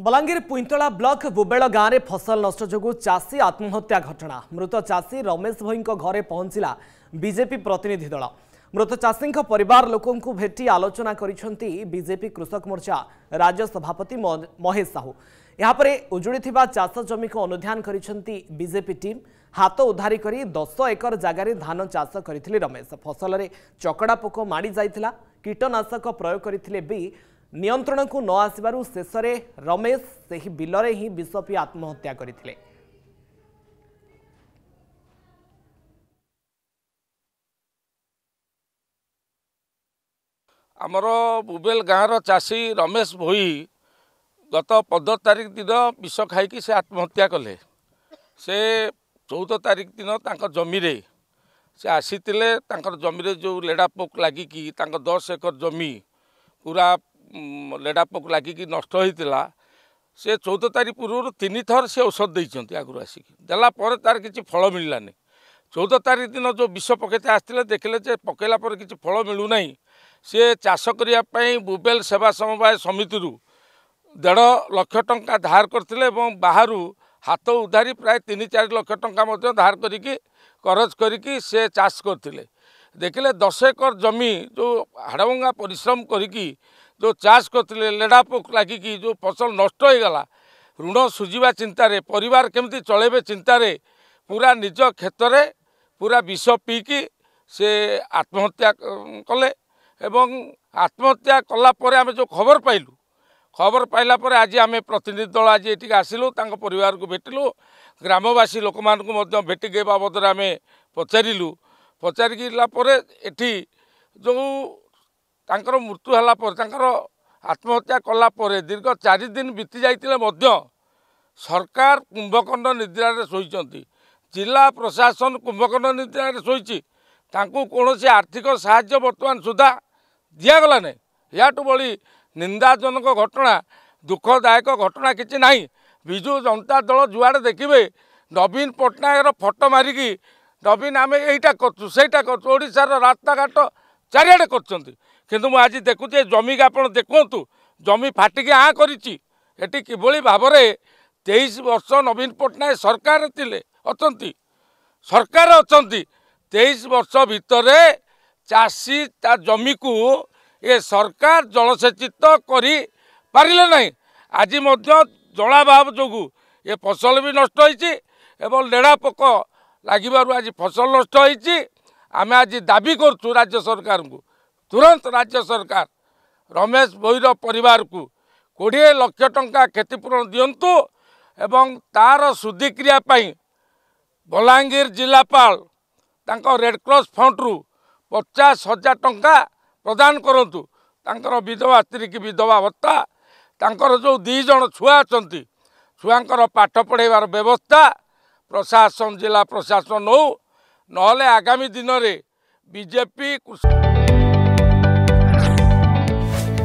Balangir Puintala block ବୁବେଳ ଗାଁରେ ଫସଲ ନଷ୍ଟ ଯୋଗୁଁ ଚାଷୀ ଆତ୍ମହତ୍ୟା ଘଟଣା ମୃତ ଚାଷୀ ରମେଶ ଭୋଇଙ୍କ ଘରେ ପହଞ୍ଚିଲା ବିଜେପି ପ୍ରତିନିଧି ଦଳ ମୃତ ଚାଷୀଙ୍କ ପରିବାର ଲୋକଙ୍କୁ ଭେଟି ଆଲୋଚନା କରିଛନ୍ତି ବିଜେପି କୃଷକ ମୋର୍ଚ୍ଚା ରାଜ୍ୟସଭାପତି ମହେଶ ସାହୁ ଏହାପରେ ଉଜୁଡ଼ିଥିବା ଚାଷ ଜମିକୁ ଅନୁଧ୍ୟାନ କରିଛନ୍ତି ବିଜେପି ଟିମ୍ ହାତ ଉଦ୍ଧାରି କରି ଦଶ ଏକର ଜାଗାରେ ଧାନ ଚାଷ କରିଥିଲେ ରମେଶ ଫସଲରେ ଚକଡ଼ା ପୋକ ମାଡ଼ି ଯାଇଥିଲା କୀଟନାଶକ ପ୍ରୟୋଗ କରିଥିଲେ ବି ନିୟନ୍ତ୍ରଣକୁ ନ ଆସିବାରୁ ଶେଷରେ ରମେଶ ସେହି ବିଲରେ ହିଁ ବିଷ ପିଇ ଆତ୍ମହତ୍ୟା କରିଥିଲେ ଆମର ବୁବେଲ ଗାଁର ଚାଷୀ ରମେଶ ଭୋଇ ଗତ ପନ୍ଦର ତାରିଖ ଦିନ ବିଷ ଖାଇକି ସେ ଆତ୍ମହତ୍ୟା କଲେ ସେ ଚଉଦ ତାରିଖ ଦିନ ତାଙ୍କ ଜମିରେ ସେ ଆସିଥିଲେ ତାଙ୍କର ଜମିରେ ଯେଉଁ ଲେଡ଼ା ପୋକ ଲାଗିକି ତାଙ୍କ ଦଶ ଏକର ଜମି ପୁରା ଲେଡ଼ାପୋକ ଲାଗିକି ନଷ୍ଟ ହୋଇଥିଲା ସେ ଚଉଦ ତାରିଖ ପୂର୍ବରୁ ତିନି ଥର ସେ ଔଷଧ ଦେଇଛନ୍ତି ଆଗରୁ ଆସିକି ଦେଲା ପରେ ତା'ର କିଛି ଫଳ ମିଳିଲାନି ଚଉଦ ତାରିଖ ଦିନ ଯେଉଁ ବିଷ ପକେଇତେ ଆସିଥିଲେ ଦେଖିଲେ ଯେ ପକେଇଲା ପରେ କିଛି ଫଳ ମିଳୁନାହିଁ ସିଏ ଚାଷ କରିବା ପାଇଁ ବୁବେଲ ସେବା ସମବାୟ ସମିତିରୁ ଦେଢ଼ ଲକ୍ଷ ଟଙ୍କା ଧାର କରିଥିଲେ ଏବଂ ବାହାରୁ ହାତ ଉଧାରି ପ୍ରାୟ ତିନି ଚାରି ଲକ୍ଷ ଟଙ୍କା ମଧ୍ୟ ଧାର କରିକି କରଜ କରିକି ସେ ଚାଷ କରିଥିଲେ ଦେଖିଲେ ଦଶ ଏକର ଜମି ଯେଉଁ ହାଡ଼ଭଙ୍ଗା ପରିଶ୍ରମ କରିକି ଯେଉଁ ଚାଷ କରିଥିଲେ ଲେଡ଼ା ପୋକ ଲାଗିକି ଯେଉଁ ଫସଲ ନଷ୍ଟ ହୋଇଗଲା ଋଣ ଶୁଝିବା ଚିନ୍ତାରେ ପରିବାର କେମିତି ଚଳେଇବେ ଚିନ୍ତାରେ ପୁରା ନିଜ କ୍ଷେତରେ ପୁରା ବିଷ ପିଇକି ସେ ଆତ୍ମହତ୍ୟା କଲେ ଏବଂ ଆତ୍ମହତ୍ୟା କଲା ପରେ ଆମେ ଯେଉଁ ଖବର ପାଇଲୁ ଖବର ପାଇଲା ପରେ ଆଜି ଆମେ ପ୍ରତିନିଧି ଦଳ ଆଜି ଏଠିକି ଆସିଲୁ ତାଙ୍କ ପରିବାରକୁ ଭେଟିଲୁ ଗ୍ରାମବାସୀ ଲୋକମାନଙ୍କୁ ମଧ୍ୟ ଭେଟିକି ବାବଦରେ ଆମେ ପଚାରିଲୁ ପଚାରିକିଲା ପରେ ଏଠି ଯେଉଁ ତାଙ୍କର ମୃତ୍ୟୁ ହେଲା ପରେ ତାଙ୍କର ଆତ୍ମହତ୍ୟା କଲା ପରେ ଦୀର୍ଘ ଚାରି ଦିନ ବିତି ଯାଇଥିଲେ ମଧ୍ୟ ସରକାର କୁମ୍ଭକର୍ଣ୍ଣ ନିଦ୍ରାରେ ଶୋଇଛନ୍ତି ଜିଲ୍ଲା ପ୍ରଶାସନ କୁମ୍ଭକର୍ଣ୍ଣ ନିଦ୍ରାରେ ଶୋଇଛି ତାଙ୍କୁ କୌଣସି ଆର୍ଥିକ ସାହାଯ୍ୟ ବର୍ତ୍ତମାନ ସୁଦ୍ଧା ଦିଆଗଲା ନାହିଁ ଏହାଠୁ ଭଳି ନିନ୍ଦାଜନକ ଘଟଣା ଦୁଃଖଦାୟକ ଘଟଣା କିଛି ନାହିଁ ବିଜୁ ଜନତା ଦଳ ଯୁଆଡ଼େ ଦେଖିବେ ନବୀନ ପଟ୍ଟନାୟକର ଫଟୋ ମାରିକି ନବୀନ ଆମେ ଏଇଟା କରୁଛୁ ସେଇଟା କରୁଛୁ ଓଡ଼ିଶାର ରାସ୍ତାଘାଟ ଚାରିଆଡ଼େ କରୁଛନ୍ତି କିନ୍ତୁ ମୁଁ ଆଜି ଦେଖୁଛି ଏ ଜମିକି ଆପଣ ଦେଖନ୍ତୁ ଜମି ଫାଟିକି ଆଁ କରିଛି ଏଠି କିଭଳି ଭାବରେ ତେଇଶ ବର୍ଷ ନବୀନ ପଟ୍ଟନାୟକ ସରକାର ଥିଲେ ଅଛନ୍ତି ସରକାର ଅଛନ୍ତି ତେଇଶ ବର୍ଷ ଭିତରେ ଚାଷୀ ତା ଜମିକୁ ଏ ସରକାର ଜଳସେଚିତ କରିପାରିଲେ ନାହିଁ ଆଜି ମଧ୍ୟ ଜଳାଭାବ ଯୋଗୁଁ ଏ ଫସଲ ବି ନଷ୍ଟ ହୋଇଛି ଏବଂ ଲେଡ଼ା ପୋକ ଲାଗିବାରୁ ଆଜି ଫସଲ ନଷ୍ଟ ହୋଇଛି ଆମେ ଆଜି ଦାବି କରୁଛୁ ରାଜ୍ୟ ସରକାରଙ୍କୁ ତୁରନ୍ତ ରାଜ୍ୟ ସରକାର ରମେଶ ବୈର ପରିବାରକୁ କୋଡ଼ିଏ ଲକ୍ଷ ଟଙ୍କା କ୍ଷତିପୂରଣ ଦିଅନ୍ତୁ ଏବଂ ତାର ଶୁଦ୍ଧିକ୍ରିୟା ପାଇଁ ବଲାଙ୍ଗୀର ଜିଲ୍ଲାପାଳ ତାଙ୍କ ରେଡ଼କ୍ରସ୍ ଫଣ୍ଡରୁ ପଚାଶ ହଜାର ଟଙ୍କା ପ୍ରଦାନ କରନ୍ତୁ ତାଙ୍କର ବିଧବା ସ୍ତ୍ରୀ କି ବିଧବା ଭତ୍ତା ତାଙ୍କର ଯେଉଁ ଦୁଇ ଜଣ ଛୁଆ ଅଛନ୍ତି ଛୁଆଙ୍କର ପାଠ ପଢ଼ାଇବାର ବ୍ୟବସ୍ଥା ପ୍ରଶାସନ ଜିଲ୍ଲା ପ୍ରଶାସନ ହଉ ନହେଲେ ଆଗାମୀ ଦିନରେ ବିଜେପି କୃଷକ